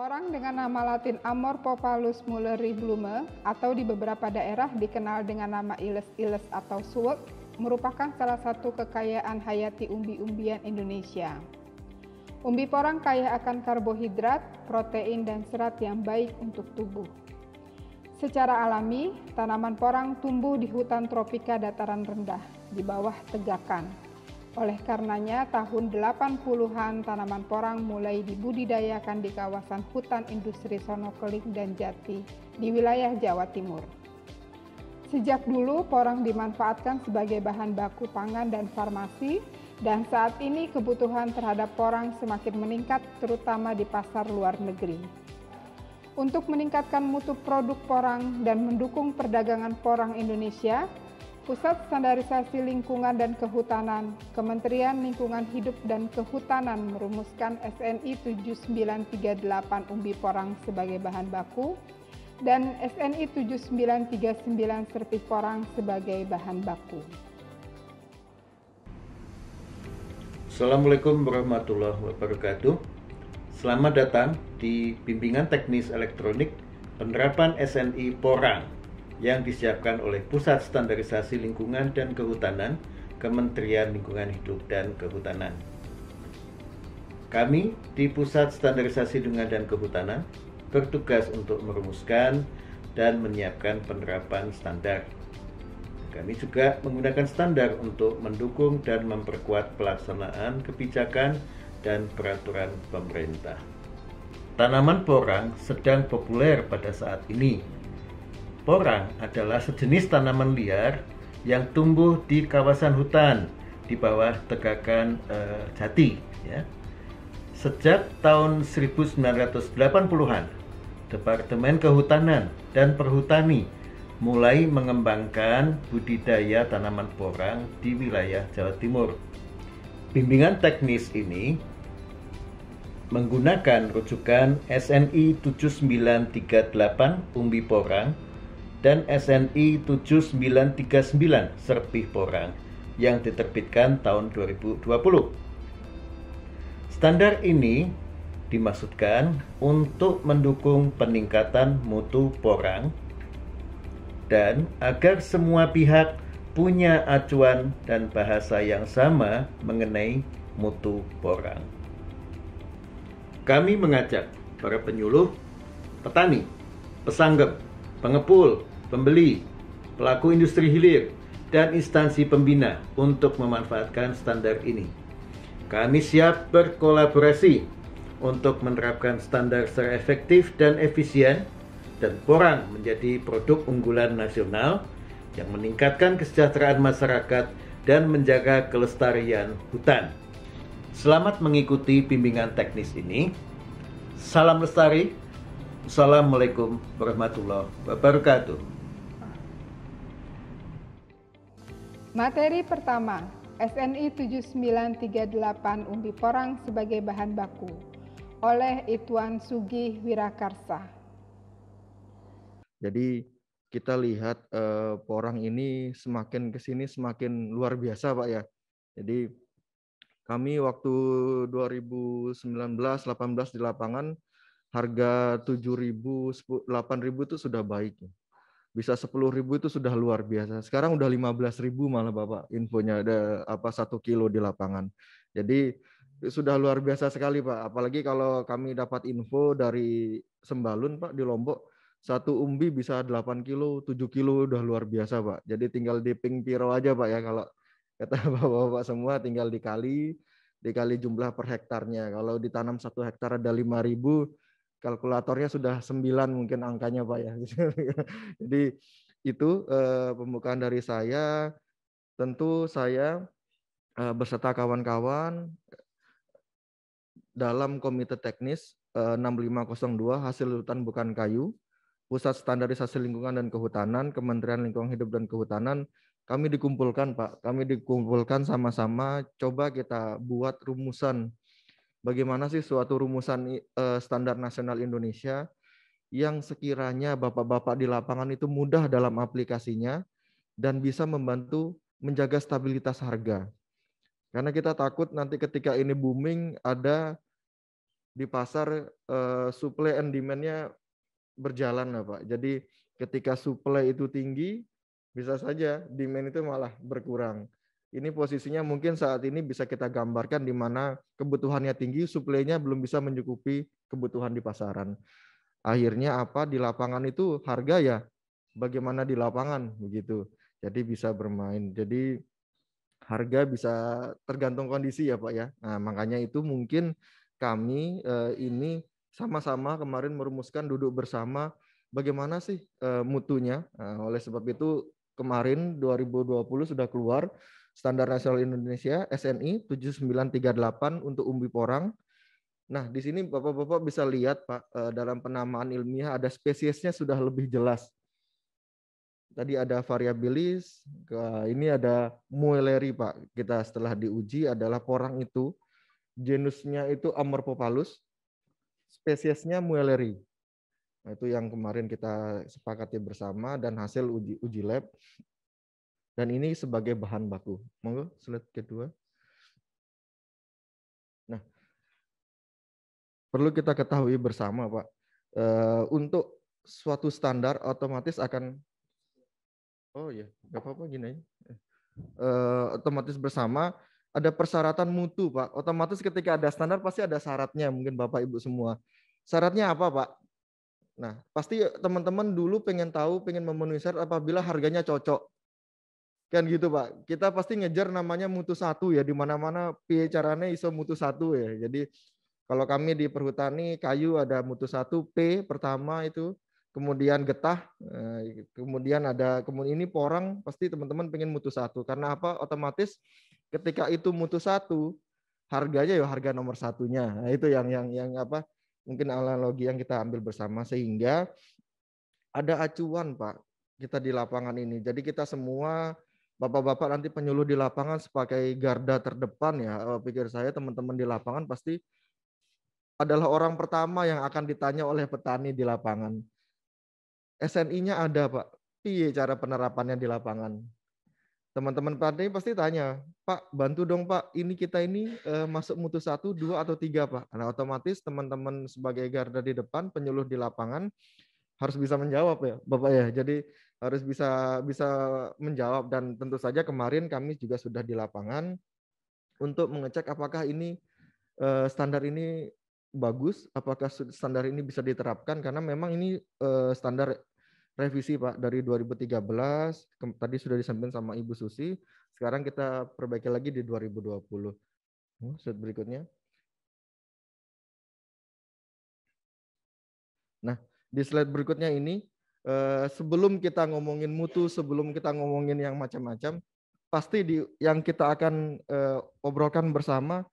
Orang dengan nama latin Amorphopalus mulleri blume atau di beberapa daerah dikenal dengan nama iles-iles atau suwek merupakan salah satu kekayaan hayati umbi-umbian Indonesia. Umbi porang kaya akan karbohidrat, protein, dan serat yang baik untuk tubuh. Secara alami, tanaman porang tumbuh di hutan tropika dataran rendah, di bawah tegakan, oleh karenanya, tahun 80-an tanaman porang mulai dibudidayakan di kawasan hutan industri Sonokeling dan Jati di wilayah Jawa Timur. Sejak dulu, porang dimanfaatkan sebagai bahan baku pangan dan farmasi, dan saat ini kebutuhan terhadap porang semakin meningkat terutama di pasar luar negeri. Untuk meningkatkan mutu produk porang dan mendukung perdagangan porang Indonesia, Pusat Standarisasi Lingkungan dan Kehutanan, Kementerian Lingkungan Hidup dan Kehutanan merumuskan SNI 7938 umbi porang sebagai bahan baku dan SNI 7939 serpi porang sebagai bahan baku. Assalamualaikum warahmatullahi wabarakatuh. Selamat datang di bimbingan teknis elektronik penerapan SNI Porang yang disiapkan oleh Pusat Standarisasi Lingkungan dan Kehutanan, Kementerian Lingkungan Hidup dan Kehutanan. Kami di Pusat Standarisasi Lingkungan dan Kehutanan bertugas untuk merumuskan dan menyiapkan penerapan standar. Kami juga menggunakan standar untuk mendukung dan memperkuat pelaksanaan kebijakan dan peraturan pemerintah. Tanaman porang sedang populer pada saat ini, Porang adalah sejenis tanaman liar yang tumbuh di kawasan hutan di bawah tegakan e, jati ya. Sejak tahun 1980-an, Departemen Kehutanan dan Perhutani mulai mengembangkan budidaya tanaman porang di wilayah Jawa Timur. Bimbingan teknis ini menggunakan rujukan SNI 7938 Umbi Porang dan SNI 7939 Serpih Porang yang diterbitkan tahun 2020. Standar ini dimaksudkan untuk mendukung peningkatan mutu porang dan agar semua pihak punya acuan dan bahasa yang sama mengenai mutu porang. Kami mengajak para penyuluh, petani, pesanggep, pengepul, pembeli, pelaku industri hilir, dan instansi pembina untuk memanfaatkan standar ini. Kami siap berkolaborasi untuk menerapkan standar secara efektif dan efisien dan porang menjadi produk unggulan nasional yang meningkatkan kesejahteraan masyarakat dan menjaga kelestarian hutan. Selamat mengikuti bimbingan teknis ini. Salam lestari. Assalamualaikum warahmatullahi wabarakatuh. Materi pertama, SNI 7938 Umbi Porang sebagai bahan baku oleh Ituan Sugi Wirakarsa. Jadi kita lihat eh, porang ini semakin ke sini semakin luar biasa Pak ya. Jadi kami waktu 2019-18 di lapangan harga 7.000 8.000 itu sudah baik. Ya bisa sepuluh ribu itu sudah luar biasa. Sekarang udah lima belas ribu malah Bapak infonya ada apa satu kilo di lapangan. Jadi sudah luar biasa sekali Pak. Apalagi kalau kami dapat info dari Sembalun Pak di Lombok, satu umbi bisa delapan kilo, tujuh kilo udah luar biasa Pak. Jadi tinggal di ping piro aja Pak ya kalau kata Bapak-Bapak semua tinggal dikali dikali jumlah per hektarnya. Kalau ditanam satu hektar ada lima ribu, kalkulatornya sudah 9 mungkin angkanya Pak ya. Jadi itu eh, pembukaan dari saya. Tentu saya eh, beserta kawan-kawan dalam komite teknis 6502 eh, hasil hutan bukan kayu, Pusat Standarisasi Lingkungan dan Kehutanan, Kementerian Lingkungan Hidup dan Kehutanan, kami dikumpulkan Pak, kami dikumpulkan sama-sama coba kita buat rumusan bagaimana sih suatu rumusan uh, standar nasional Indonesia yang sekiranya bapak-bapak di lapangan itu mudah dalam aplikasinya dan bisa membantu menjaga stabilitas harga. Karena kita takut nanti ketika ini booming ada di pasar uh, supply and demand-nya berjalan lah Pak. Jadi ketika supply itu tinggi bisa saja demand itu malah berkurang. Ini posisinya mungkin saat ini bisa kita gambarkan di mana kebutuhannya tinggi, suplainya belum bisa mencukupi kebutuhan di pasaran. Akhirnya apa di lapangan itu harga ya bagaimana di lapangan begitu. Jadi bisa bermain. Jadi harga bisa tergantung kondisi ya Pak ya. Nah, makanya itu mungkin kami eh, ini sama-sama kemarin merumuskan duduk bersama bagaimana sih eh, mutunya. Nah, oleh sebab itu kemarin 2020 sudah keluar Standar Nasional Indonesia SNI 7938 untuk umbi porang. Nah, di sini Bapak-bapak bisa lihat Pak eh, dalam penamaan ilmiah ada spesiesnya sudah lebih jelas. Tadi ada variabilis, ini ada mueleri Pak. Kita setelah diuji adalah porang itu genusnya itu Amorphopalus, spesiesnya mueleri. Nah, itu yang kemarin kita sepakati bersama dan hasil uji, uji lab dan ini sebagai bahan baku. Monggo slide kedua. Nah, perlu kita ketahui bersama, Pak. Eh, untuk suatu standar otomatis akan Oh ya, nggak apa-apa gini aja. Uh, otomatis bersama ada persyaratan mutu, Pak. Otomatis ketika ada standar pasti ada syaratnya, mungkin Bapak Ibu semua. Syaratnya apa, Pak? Nah, pasti teman-teman dulu pengen tahu, pengen memenuhi syarat apabila harganya cocok. Kan gitu Pak. Kita pasti ngejar namanya mutu satu ya. Di mana-mana piye caranya iso mutu satu ya. Jadi kalau kami di perhutani kayu ada mutu satu P pertama itu kemudian getah, eh, kemudian ada kemudian ini porang pasti teman-teman pengen mutu satu karena apa otomatis ketika itu mutu satu harganya ya harga nomor satunya nah, itu yang yang yang apa mungkin analogi yang kita ambil bersama sehingga ada acuan pak kita di lapangan ini jadi kita semua bapak-bapak nanti penyuluh di lapangan sebagai garda terdepan ya eh, pikir saya teman-teman di lapangan pasti adalah orang pertama yang akan ditanya oleh petani di lapangan SNI-nya ada pak piye cara penerapannya di lapangan teman-teman petani pasti tanya pak bantu dong pak ini kita ini eh, masuk mutu satu dua atau tiga pak nah otomatis teman-teman sebagai garda di depan penyuluh di lapangan harus bisa menjawab ya bapak ya jadi harus bisa bisa menjawab dan tentu saja kemarin kami juga sudah di lapangan untuk mengecek apakah ini eh, standar ini bagus, apakah standar ini bisa diterapkan karena memang ini eh, standar revisi Pak dari 2013 tadi sudah disampaikan sama Ibu Susi, sekarang kita perbaiki lagi di 2020. Hmm, slide berikutnya. Nah, di slide berikutnya ini Eh, sebelum kita ngomongin mutu, sebelum kita ngomongin yang macam-macam, pasti di yang kita akan uh, obrolkan bersama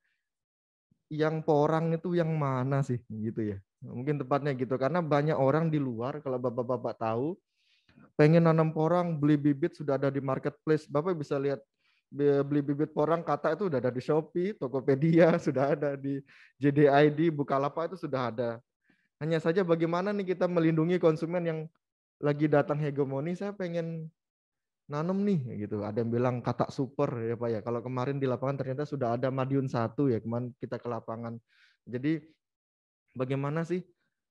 yang porang itu yang mana sih gitu ya. Mungkin tepatnya gitu karena banyak orang di luar kalau Bapak-bapak tahu pengen nanam porang, beli bibit sudah ada di marketplace. Bapak bisa lihat beli bibit porang kata itu sudah ada di Shopee, Tokopedia, sudah ada di JDID, Bukalapak itu sudah ada. Hanya saja bagaimana nih kita melindungi konsumen yang lagi datang hegemoni saya pengen nanam nih gitu. Ada yang bilang kata super ya Pak ya. Kalau kemarin di lapangan ternyata sudah ada Madiun satu ya kemarin kita ke lapangan. Jadi bagaimana sih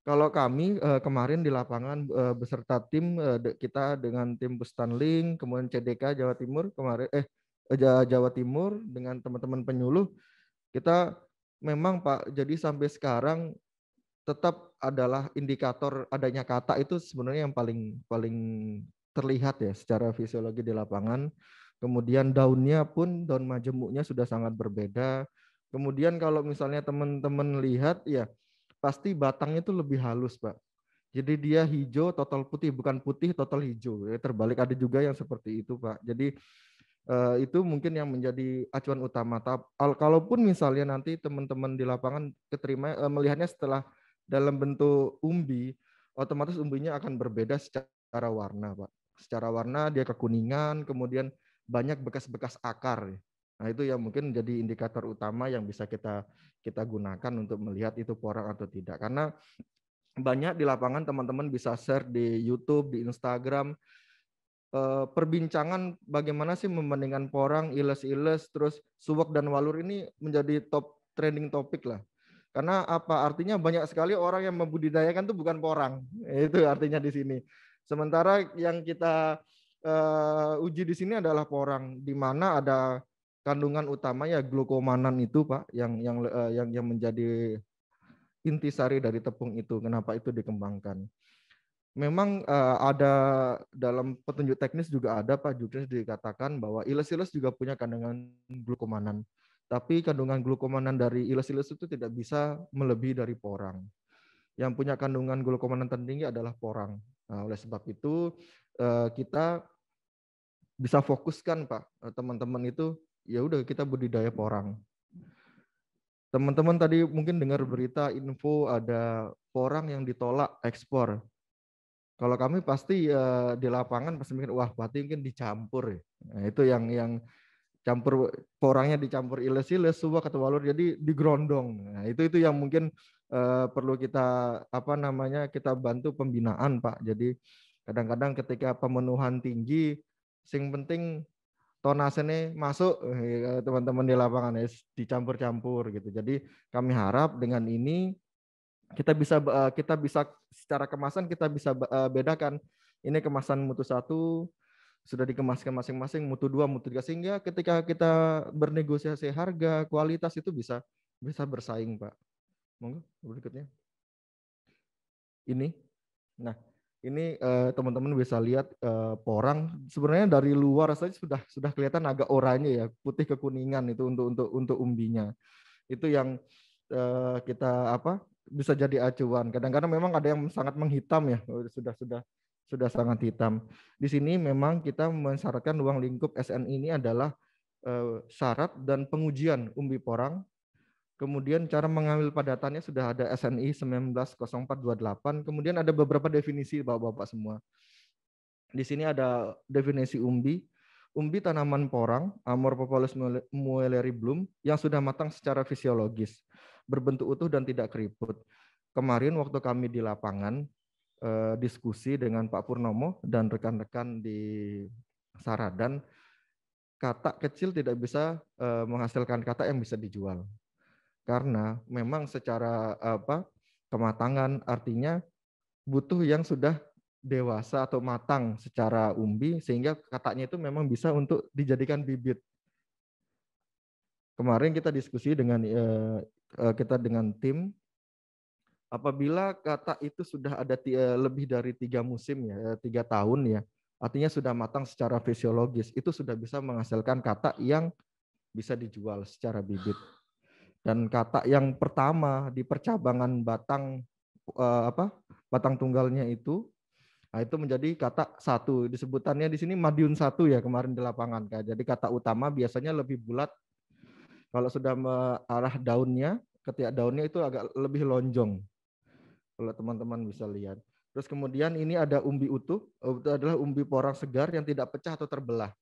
kalau kami eh, kemarin di lapangan eh, beserta tim eh, kita dengan tim Bustanling, kemudian CDK Jawa Timur kemarin eh Jawa Timur dengan teman-teman penyuluh kita memang Pak jadi sampai sekarang tetap adalah indikator adanya kata itu sebenarnya yang paling paling terlihat ya secara fisiologi di lapangan. Kemudian daunnya pun daun majemuknya sudah sangat berbeda. Kemudian kalau misalnya teman-teman lihat ya pasti batangnya itu lebih halus, Pak. Jadi dia hijau total putih bukan putih total hijau. Ya, terbalik ada juga yang seperti itu, Pak. Jadi Uh, itu mungkin yang menjadi acuan utama. Tapi kalaupun misalnya nanti teman-teman di lapangan keterima uh, melihatnya setelah dalam bentuk umbi, otomatis umbinya akan berbeda secara warna, Pak. Secara warna dia kekuningan, kemudian banyak bekas-bekas akar. Nah, itu yang mungkin jadi indikator utama yang bisa kita kita gunakan untuk melihat itu porang atau tidak. Karena banyak di lapangan teman-teman bisa share di YouTube, di Instagram eh, perbincangan bagaimana sih membandingkan porang, iles-iles, terus suwak dan walur ini menjadi top trending topik lah karena apa? Artinya banyak sekali orang yang membudidayakan itu bukan porang. Itu artinya di sini. Sementara yang kita uh, uji di sini adalah porang di mana ada kandungan utamanya glukomanan itu, Pak, yang yang uh, yang yang menjadi intisari dari tepung itu. Kenapa itu dikembangkan? Memang uh, ada dalam petunjuk teknis juga ada Pak Juknis dikatakan bahwa iles-iles juga punya kandungan glukomanan. Tapi kandungan glukomanan dari iles-iles itu tidak bisa melebihi dari porang. Yang punya kandungan glukomanan tertinggi adalah porang. Nah, oleh sebab itu eh, kita bisa fokuskan Pak eh, teman-teman itu ya udah kita budidaya porang. Teman-teman tadi mungkin dengar berita info ada porang yang ditolak ekspor. Kalau kami pasti eh, di lapangan pasti mungkin wah pasti mungkin dicampur ya. Nah, itu yang yang campur porangnya dicampur iles-iles semua kata walur jadi digrondong. Nah, itu itu yang mungkin uh, perlu kita apa namanya kita bantu pembinaan, Pak. Jadi kadang-kadang ketika pemenuhan tinggi sing penting tonasenya masuk eh, teman-teman di lapangan es ya, dicampur-campur gitu. Jadi kami harap dengan ini kita bisa eh, kita bisa secara kemasan kita bisa bedakan ini kemasan mutu satu sudah dikemaskan masing-masing mutu dua mutu tiga sehingga ketika kita bernegosiasi harga kualitas itu bisa bisa bersaing pak monggo berikutnya ini nah ini eh, teman-teman eh, bisa lihat eh, porang sebenarnya dari luar saja sudah sudah kelihatan agak oranye ya putih kekuningan itu untuk untuk untuk umbinya itu yang eh, kita apa bisa jadi acuan kadang-kadang memang ada yang sangat menghitam ya sudah sudah sudah sangat hitam. Di sini memang kita mensyaratkan ruang lingkup SN ini adalah eh, syarat dan pengujian umbi porang. Kemudian cara mengambil padatannya sudah ada SNI 190428. Kemudian ada beberapa definisi Bapak-bapak semua. Di sini ada definisi umbi. Umbi tanaman porang, Amor populus muelleri bloom, yang sudah matang secara fisiologis, berbentuk utuh dan tidak keriput. Kemarin waktu kami di lapangan, Eh, diskusi dengan Pak Purnomo dan rekan-rekan di Saradan, kata kecil tidak bisa eh, menghasilkan kata yang bisa dijual. Karena memang secara apa kematangan artinya butuh yang sudah dewasa atau matang secara umbi sehingga katanya itu memang bisa untuk dijadikan bibit. Kemarin kita diskusi dengan eh, kita dengan tim apabila kata itu sudah ada eh, lebih dari tiga musim ya eh, tiga tahun ya artinya sudah matang secara fisiologis itu sudah bisa menghasilkan kata yang bisa dijual secara bibit dan kata yang pertama di percabangan batang uh, apa batang tunggalnya itu nah itu menjadi kata satu disebutannya di sini Madiun satu ya kemarin di lapangan kan jadi kata utama biasanya lebih bulat kalau sudah arah daunnya ketiak daunnya itu agak lebih lonjong kalau teman-teman bisa lihat. Terus kemudian ini ada umbi utuh, eh, itu adalah umbi porang segar yang tidak pecah atau terbelah.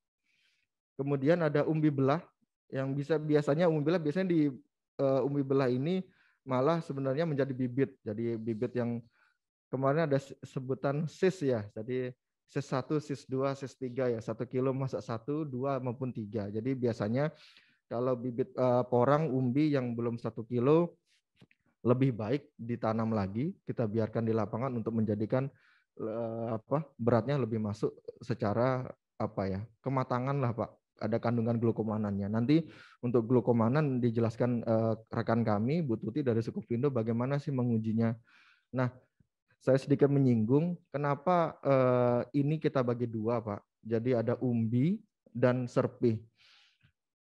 Kemudian ada umbi belah yang bisa biasanya umbi belah biasanya di uh, umbi belah ini malah sebenarnya menjadi bibit. Jadi bibit yang kemarin ada sebutan sis ya. Jadi sis 1, sis 2, sis 3 ya. 1 kilo masa 1, 2 maupun 3. Jadi biasanya kalau bibit uh, porang umbi yang belum 1 kilo lebih baik ditanam lagi, kita biarkan di lapangan untuk menjadikan eh, apa beratnya lebih masuk secara apa ya kematangan lah pak ada kandungan glukomanannya. Nanti untuk glukomanan dijelaskan eh, rekan kami Bu Tuti dari suku bagaimana sih mengujinya. Nah, saya sedikit menyinggung kenapa eh, ini kita bagi dua, Pak. Jadi ada umbi dan serpih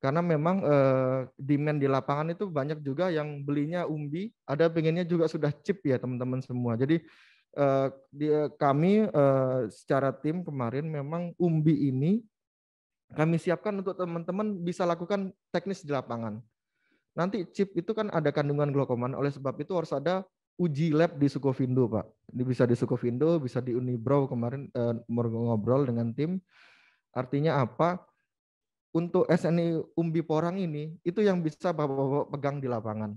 karena memang eh, demand di lapangan itu banyak juga yang belinya umbi, ada pengennya juga sudah chip ya teman-teman semua. Jadi eh, di, eh, kami eh, secara tim kemarin memang umbi ini kami siapkan untuk teman-teman bisa lakukan teknis di lapangan. Nanti chip itu kan ada kandungan glaukoman, oleh sebab itu harus ada uji lab di Sukovindo, Pak. Bisa di Sukovindo, bisa di Unibrow kemarin eh, ngobrol dengan tim. Artinya apa? untuk SNI Umbi Porang ini itu yang bisa Bapak-bapak pegang di lapangan.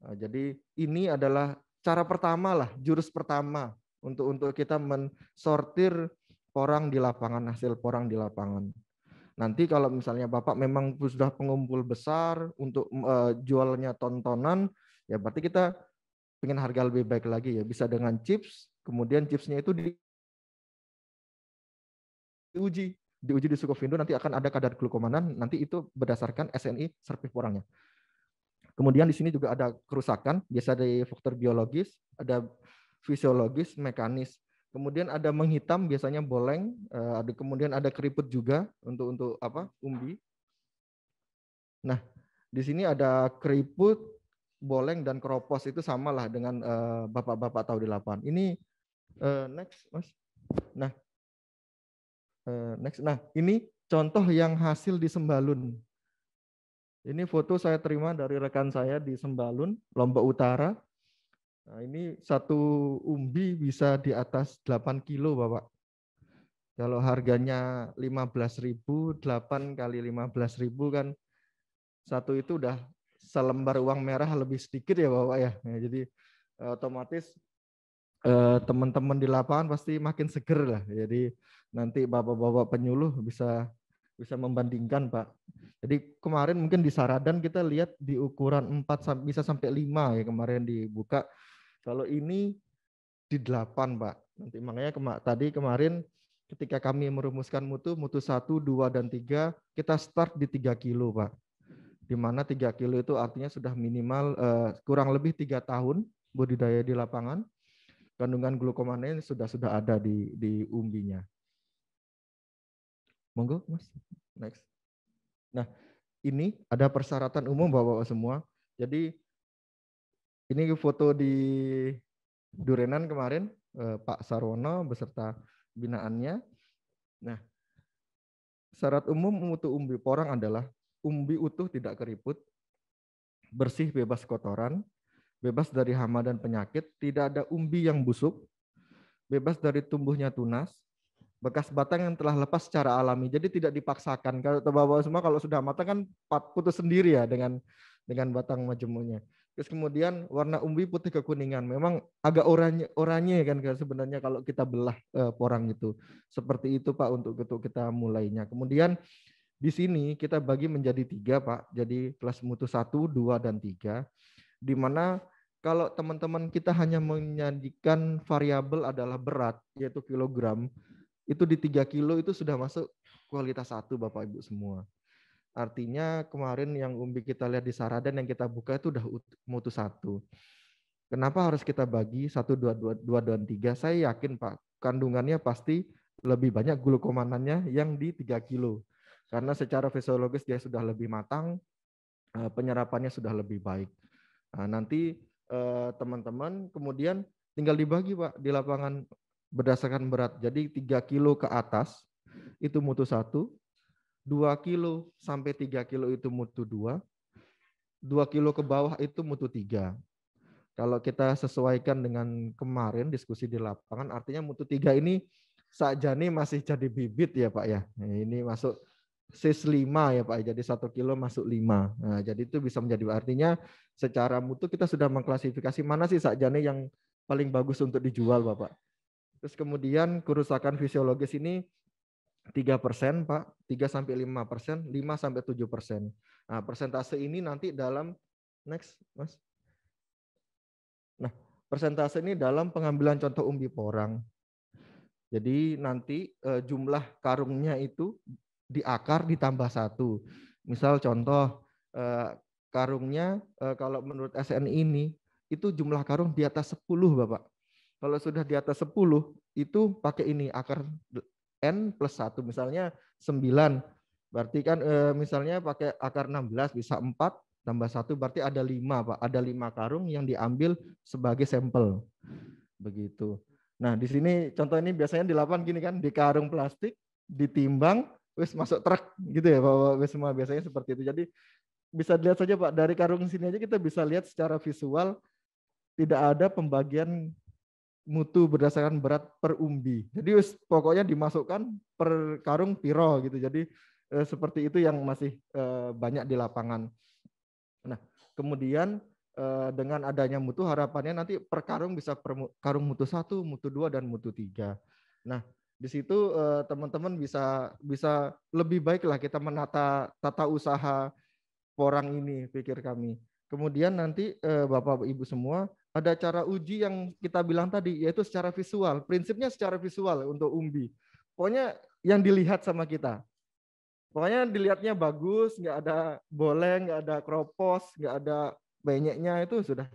Nah, jadi ini adalah cara pertama lah, jurus pertama untuk untuk kita mensortir porang di lapangan, hasil porang di lapangan. Nanti kalau misalnya Bapak memang sudah pengumpul besar untuk uh, jualnya tontonan, ya berarti kita ingin harga lebih baik lagi ya, bisa dengan chips, kemudian chipsnya itu di diuji diuji di Sukovindo nanti akan ada kadar glukomanan, nanti itu berdasarkan SNI servis orangnya. Kemudian di sini juga ada kerusakan, biasa dari faktor biologis, ada fisiologis, mekanis. Kemudian ada menghitam, biasanya boleng, eh, ada kemudian ada keriput juga untuk untuk apa? umbi. Nah, di sini ada keriput, boleng dan keropos itu samalah dengan eh, bapak-bapak uh, di lapangan Ini uh, next, Mas. Nah, Eh, next. Nah, ini contoh yang hasil di Sembalun. Ini foto saya terima dari rekan saya di Sembalun, Lombok Utara. Nah, ini satu umbi bisa di atas 8 kilo, Bapak. Kalau harganya 15.000, 8 kali 15.000 kan satu itu udah selembar uang merah lebih sedikit ya Bapak ya. Nah, jadi eh, otomatis eh, teman-teman di lapangan pasti makin seger lah. Jadi nanti bapak-bapak penyuluh bisa bisa membandingkan Pak. Jadi kemarin mungkin di Saradan kita lihat di ukuran 4 bisa sampai 5 ya kemarin dibuka. Kalau ini di 8 Pak. Nanti makanya kema tadi kemarin ketika kami merumuskan mutu, mutu 1, 2, dan tiga kita start di 3 kilo Pak. Di mana 3 kilo itu artinya sudah minimal uh, kurang lebih tiga tahun budidaya di lapangan. Kandungan glukomanen sudah sudah ada di, di umbinya. Monggo, Mas. Next. Nah, ini ada persyaratan umum Bapak-bapak semua. Jadi ini foto di Durenan kemarin eh, Pak Sarwono beserta binaannya. Nah, syarat umum mutu umbi porang adalah umbi utuh tidak keriput, bersih bebas kotoran, bebas dari hama dan penyakit, tidak ada umbi yang busuk, bebas dari tumbuhnya tunas, bekas batang yang telah lepas secara alami. Jadi tidak dipaksakan. Kalau terbawa semua kalau sudah matang kan putus sendiri ya dengan dengan batang majemuknya. Terus kemudian warna umbi putih kekuningan. Memang agak oranye oranye kan sebenarnya kalau kita belah eh, porang itu. Seperti itu Pak untuk untuk kita mulainya. Kemudian di sini kita bagi menjadi tiga Pak. Jadi kelas mutu satu, dua dan tiga. Di mana kalau teman-teman kita hanya menyajikan variabel adalah berat yaitu kilogram, itu di 3 kilo itu sudah masuk kualitas satu Bapak Ibu semua. Artinya kemarin yang umbi kita lihat di Saradan yang kita buka itu udah mutu satu. Kenapa harus kita bagi satu, dua, dua, dua dan tiga? Saya yakin Pak, kandungannya pasti lebih banyak glukomanannya yang di 3 kilo. Karena secara fisiologis dia sudah lebih matang, eh, penyerapannya sudah lebih baik. Nah, nanti eh, teman-teman kemudian tinggal dibagi Pak di lapangan berdasarkan berat. Jadi 3 kilo ke atas itu mutu 1, 2 kilo sampai 3 kilo itu mutu 2, 2 kilo ke bawah itu mutu 3. Kalau kita sesuaikan dengan kemarin diskusi di lapangan, artinya mutu 3 ini sajani masih jadi bibit ya Pak ya. Nah, ini masuk sis 5 ya Pak. Ya. Jadi 1 kilo masuk 5. Nah, jadi itu bisa menjadi artinya secara mutu kita sudah mengklasifikasi mana sih sajani yang paling bagus untuk dijual Bapak. Terus kemudian kerusakan fisiologis ini 3 persen, Pak, 3 sampai 5 persen, 5 sampai 7 persen. Nah, persentase ini nanti dalam next, Mas. Nah, persentase ini dalam pengambilan contoh umbi porang. Jadi nanti eh, jumlah karungnya itu di akar ditambah satu. Misal contoh eh, karungnya eh, kalau menurut SN ini itu jumlah karung di atas 10, Bapak. Kalau sudah di atas 10, itu pakai ini, akar N plus 1. Misalnya 9, berarti kan eh, misalnya pakai akar 16 bisa 4, tambah 1 berarti ada 5, Pak. Ada 5 karung yang diambil sebagai sampel. Begitu. Nah, di sini contoh ini biasanya di lapangan gini kan, di karung plastik, ditimbang, wis masuk truk gitu ya Pak wis semua biasanya seperti itu. Jadi bisa dilihat saja Pak dari karung sini aja kita bisa lihat secara visual tidak ada pembagian mutu berdasarkan berat per umbi. Jadi pokoknya dimasukkan per karung piro gitu. Jadi eh, seperti itu yang masih eh, banyak di lapangan. Nah, kemudian eh, dengan adanya mutu harapannya nanti per karung bisa per, karung mutu satu, mutu dua dan mutu tiga. Nah, di situ eh, teman-teman bisa bisa lebih baiklah kita menata tata usaha porang ini pikir kami. Kemudian nanti eh, Bapak Ibu semua ada cara uji yang kita bilang tadi, yaitu secara visual. Prinsipnya secara visual untuk umbi. Pokoknya yang dilihat sama kita. Pokoknya dilihatnya bagus, nggak ada boleng, nggak ada kropos, nggak ada banyaknya itu sudah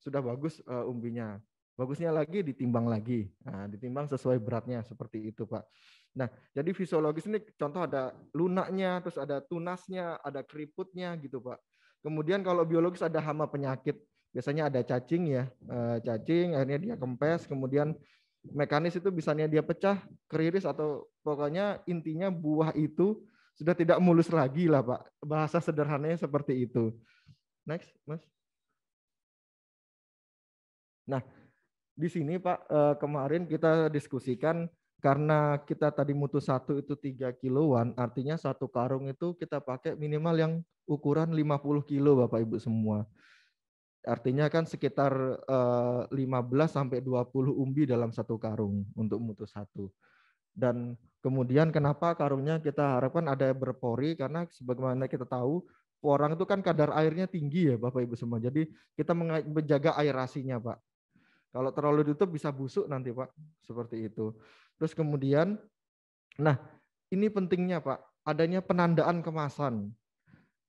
sudah bagus uh, umbinya. Bagusnya lagi ditimbang lagi. Nah, ditimbang sesuai beratnya seperti itu, Pak. Nah, jadi fisiologis ini contoh ada lunaknya, terus ada tunasnya, ada keriputnya gitu, Pak. Kemudian kalau biologis ada hama penyakit biasanya ada cacing ya eh, cacing akhirnya dia kempes kemudian mekanis itu bisanya dia pecah keriris atau pokoknya intinya buah itu sudah tidak mulus lagi lah pak bahasa sederhananya seperti itu next mas nah di sini pak eh, kemarin kita diskusikan karena kita tadi mutu satu itu tiga kiloan, artinya satu karung itu kita pakai minimal yang ukuran 50 kilo Bapak Ibu semua. Artinya kan sekitar uh, eh, 15 sampai 20 umbi dalam satu karung untuk mutu satu. Dan kemudian kenapa karungnya kita harapkan ada berpori karena sebagaimana kita tahu porang itu kan kadar airnya tinggi ya Bapak Ibu semua. Jadi kita menjaga aerasinya Pak. Kalau terlalu ditutup bisa busuk nanti Pak, seperti itu. Terus kemudian, nah ini pentingnya Pak, adanya penandaan kemasan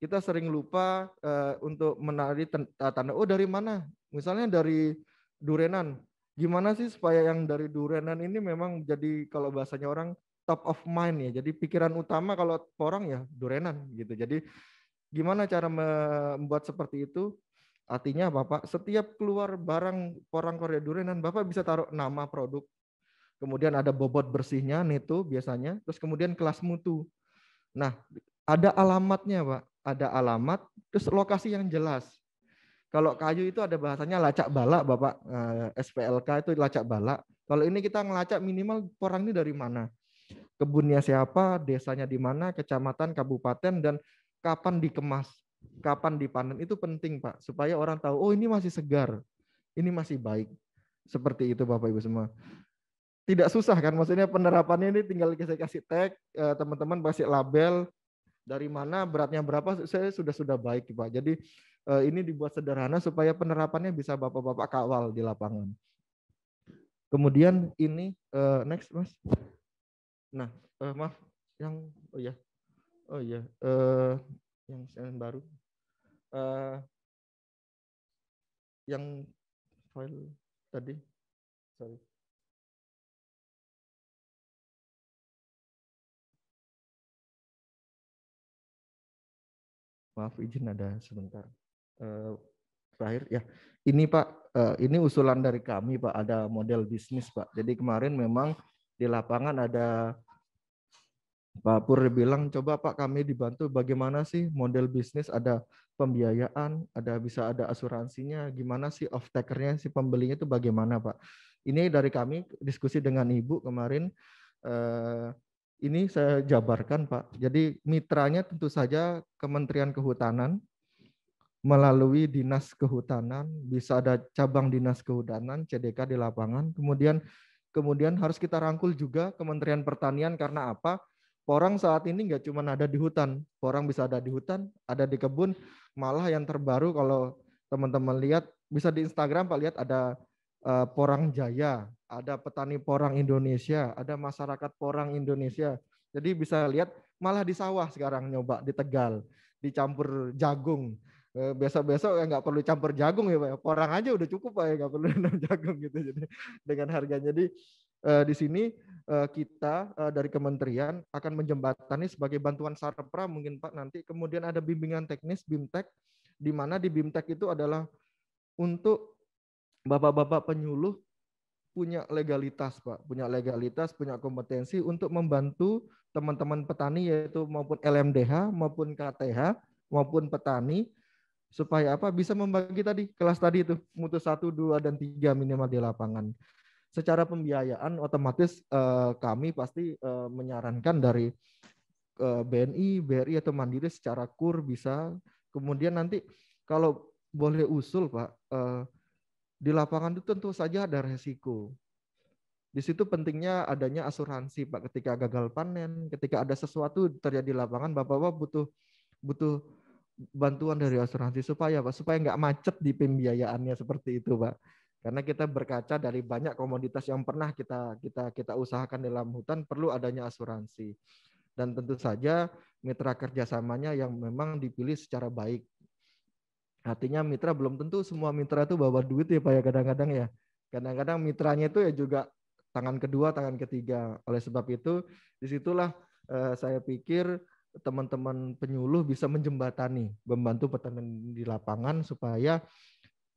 kita sering lupa uh, untuk menari eh, tanda oh dari mana misalnya dari durenan gimana sih supaya yang dari durenan ini memang jadi kalau bahasanya orang top of mind ya jadi pikiran utama kalau orang ya durenan gitu jadi gimana cara membuat seperti itu artinya bapak setiap keluar barang orang Korea durenan bapak bisa taruh nama produk kemudian ada bobot bersihnya neto biasanya terus kemudian kelas mutu nah ada alamatnya pak ada alamat, terus lokasi yang jelas. Kalau kayu itu ada bahasanya lacak balak, Bapak eh, SPLK itu lacak balak. Kalau ini kita ngelacak minimal orang ini dari mana, kebunnya siapa, desanya di mana, kecamatan, kabupaten, dan kapan dikemas, kapan dipanen itu penting Pak, supaya orang tahu oh ini masih segar, ini masih baik. Seperti itu Bapak Ibu semua tidak susah kan maksudnya penerapannya ini tinggal saya kasih tag eh, teman-teman kasih label dari mana beratnya berapa saya sudah sudah baik pak jadi eh, ini dibuat sederhana supaya penerapannya bisa bapak-bapak kawal di lapangan kemudian ini eh, next mas nah eh, maaf yang oh ya oh ya yang yang baru yang file tadi sorry Maaf izin ada sebentar. Uh, terakhir ya. Ini Pak, uh, ini usulan dari kami Pak, ada model bisnis Pak. Jadi kemarin memang di lapangan ada Pak Pur bilang coba Pak kami dibantu bagaimana sih model bisnis ada pembiayaan, ada bisa ada asuransinya, gimana sih off takernya si pembelinya itu bagaimana Pak? Ini dari kami diskusi dengan Ibu kemarin eh, ini saya jabarkan, Pak. Jadi mitranya tentu saja Kementerian Kehutanan melalui Dinas Kehutanan, bisa ada cabang Dinas Kehutanan CDK di lapangan. Kemudian kemudian harus kita rangkul juga Kementerian Pertanian karena apa? Porang saat ini nggak cuma ada di hutan, porang bisa ada di hutan, ada di kebun, malah yang terbaru kalau teman-teman lihat bisa di Instagram Pak lihat ada uh, Porang Jaya, ada petani porang Indonesia, ada masyarakat porang Indonesia. Jadi bisa lihat malah di sawah sekarang nyoba di Tegal, dicampur jagung. Eh, besok-besok ya nggak perlu campur jagung ya Pak. Ya. Porang aja udah cukup Pak ya nggak perlu nanam jagung gitu. Jadi dengan harganya. Jadi eh, di sini kita dari kementerian akan menjembatani sebagai bantuan sarpra mungkin Pak nanti. Kemudian ada bimbingan teknis BIMTEK di mana di BIMTEK itu adalah untuk bapak-bapak penyuluh punya legalitas, Pak. Punya legalitas, punya kompetensi untuk membantu teman-teman petani yaitu maupun LMDH, maupun KTH, maupun petani supaya apa? Bisa membagi tadi kelas tadi itu mutu satu, dua dan tiga minimal di lapangan. Secara pembiayaan otomatis eh, kami pasti eh, menyarankan dari eh, BNI, BRI atau Mandiri secara kur bisa. Kemudian nanti kalau boleh usul, Pak, eh, di lapangan itu tentu saja ada resiko. Di situ pentingnya adanya asuransi, Pak. Ketika gagal panen, ketika ada sesuatu terjadi di lapangan, Bapak-bapak butuh butuh bantuan dari asuransi supaya Pak supaya nggak macet di pembiayaannya seperti itu, Pak karena kita berkaca dari banyak komoditas yang pernah kita kita kita usahakan dalam hutan perlu adanya asuransi dan tentu saja mitra kerjasamanya yang memang dipilih secara baik Artinya mitra belum tentu semua mitra itu bawa duit ya Pak ya kadang-kadang ya. Kadang-kadang mitranya itu ya juga tangan kedua, tangan ketiga. Oleh sebab itu disitulah eh, saya pikir teman-teman penyuluh bisa menjembatani, membantu petani di lapangan supaya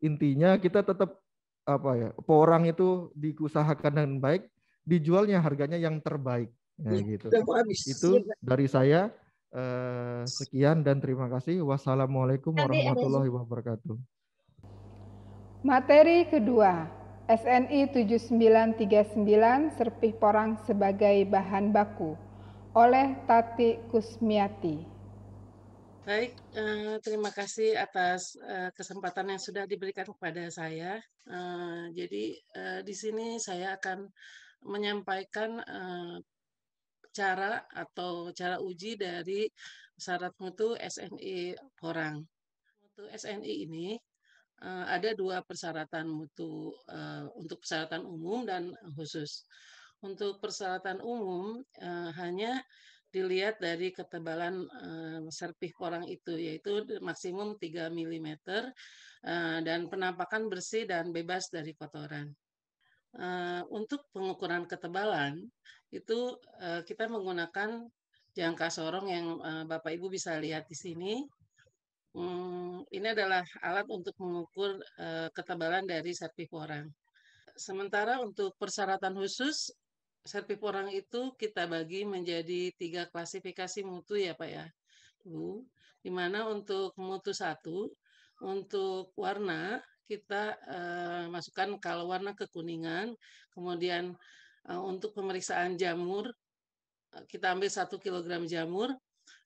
intinya kita tetap apa ya, porang itu diusahakan dengan baik, dijualnya harganya yang terbaik. Ya, iya, gitu. Itu dari saya. Eh, sekian dan terima kasih. Wassalamualaikum warahmatullahi wabarakatuh. Materi kedua, SNI 7939 Serpih Porang sebagai bahan baku oleh Tati Kusmiati. Baik, eh, terima kasih atas eh, kesempatan yang sudah diberikan kepada saya. Eh, jadi di sini saya akan menyampaikan cara atau cara uji dari syarat mutu SNI orang. Mutu SNI ini eh, ada dua persyaratan mutu eh, untuk persyaratan umum dan khusus. Untuk persyaratan umum eh, hanya dilihat dari ketebalan uh, serpih porang itu yaitu maksimum 3 mm uh, dan penampakan bersih dan bebas dari kotoran. Eh, untuk pengukuran ketebalan itu eh, kita menggunakan jangka sorong yang eh, Bapak Ibu bisa lihat di sini. Hmm, ini adalah alat untuk mengukur ketebalan dari serpiporang. Sementara untuk persyaratan khusus serpiporang itu kita bagi menjadi tiga klasifikasi mutu ya Pak ya. Bu, di mana untuk mutu satu untuk warna kita uh, masukkan kalau warna kekuningan, kemudian uh, untuk pemeriksaan jamur eh, kita ambil satu kilogram jamur,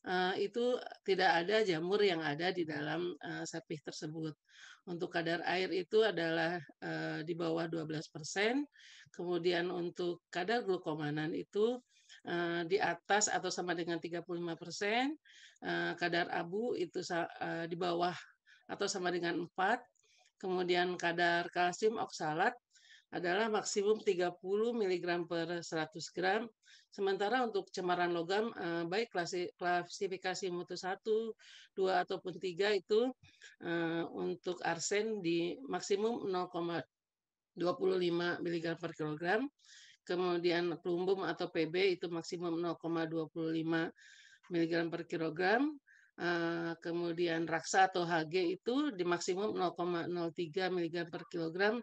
uh, itu tidak ada jamur yang ada di dalam uh, serpih tersebut. Untuk kadar air itu adalah uh, di bawah 12%, kemudian untuk kadar glukomanan itu uh, di atas atau sama dengan 35%, uh, kadar abu itu uh, di bawah atau sama dengan 4, Kemudian kadar kalsium oksalat adalah maksimum 30 mg per 100 gram. Sementara untuk cemaran logam, eh, baik klasi, klasifikasi mutu 1, 2, ataupun 3 itu eh, untuk arsen di maksimum 0,25 mg per kilogram. Kemudian plumbum atau PB itu maksimum 0,25 mg per kilogram. Eh, kemudian raksa atau Hg itu di maksimum 0,03 mg per kilogram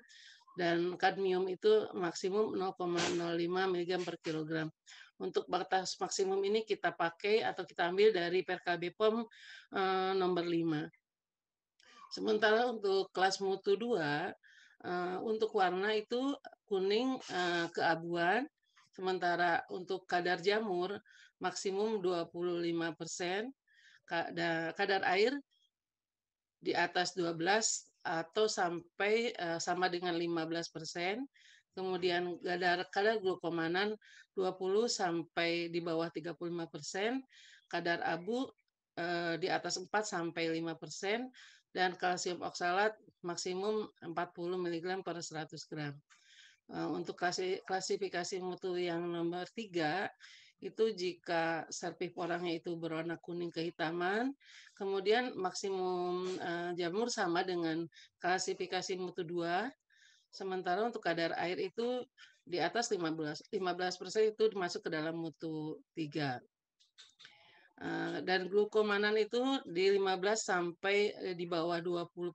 dan kadmium itu maksimum 0,05 mg per kilogram. Untuk batas maksimum ini kita pakai atau kita ambil dari PKB POM eh, nomor 5. Sementara untuk kelas mutu 2, eh, untuk warna itu kuning keabuan, sementara untuk kadar jamur maksimum 25 persen, Nah, kadar air di atas 12 atau sampai eh, sama dengan 15 persen. Kemudian kadar, kadar glukomanan 20 sampai di bawah 35 persen. Kadar abu eh, di atas 4 sampai 5 persen. Dan kalsium oksalat maksimum 40 mg per 100 gram. Eh, untuk klasifikasi mutu yang nomor 3, itu jika serpih porangnya itu berwarna kuning kehitaman, kemudian maksimum uh, jamur sama dengan klasifikasi mutu 2, sementara untuk kadar air itu di atas 15 persen itu masuk ke dalam mutu 3. Uh, eh, dan glukomanan itu di 15 sampai eh, di bawah 20%,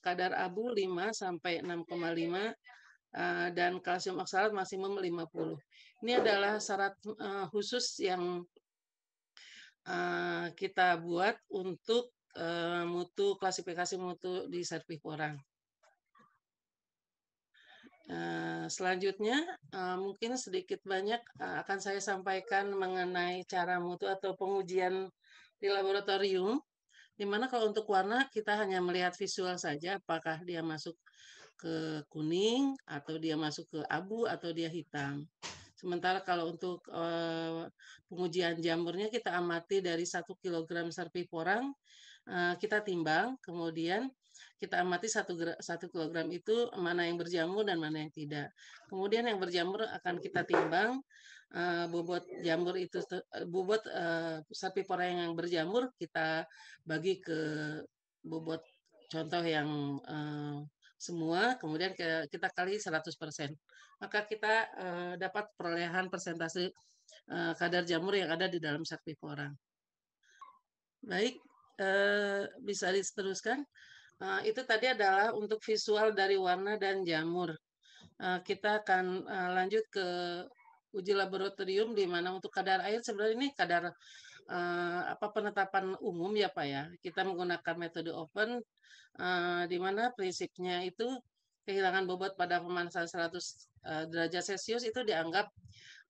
kadar abu 5 sampai 6,5 uh, dan kalsium oksalat maksimum 50. Ini adalah syarat uh, khusus yang uh, kita buat untuk uh, mutu klasifikasi mutu di serviporang. Uh, selanjutnya, uh, mungkin sedikit banyak uh, akan saya sampaikan mengenai cara mutu atau pengujian di laboratorium. Di mana kalau untuk warna kita hanya melihat visual saja, apakah dia masuk ke kuning atau dia masuk ke abu atau dia hitam. Sementara kalau untuk eh, pengujian jamurnya kita amati dari 1 kg porang uh, kita timbang, kemudian kita amati satu kg kilogram itu mana yang berjamur dan mana yang tidak. Kemudian yang berjamur akan kita timbang eh, bobot jamur itu bobot uh, sapi yang berjamur kita bagi ke bobot contoh yang semua, kemudian kita kali 100%. Maka kita eh, dapat perolehan persentase eh, kadar jamur yang ada di dalam sakti orang. Baik, eh, bisa diteruskan. itu tadi adalah untuk visual dari warna dan jamur. kita akan lanjut ke uji laboratorium di mana untuk kadar air sebenarnya ini kadar uh, apa penetapan umum ya Pak ya. Kita menggunakan metode open uh, di mana prinsipnya itu kehilangan bobot pada pemanasan 100 uh, eh, derajat Celcius itu dianggap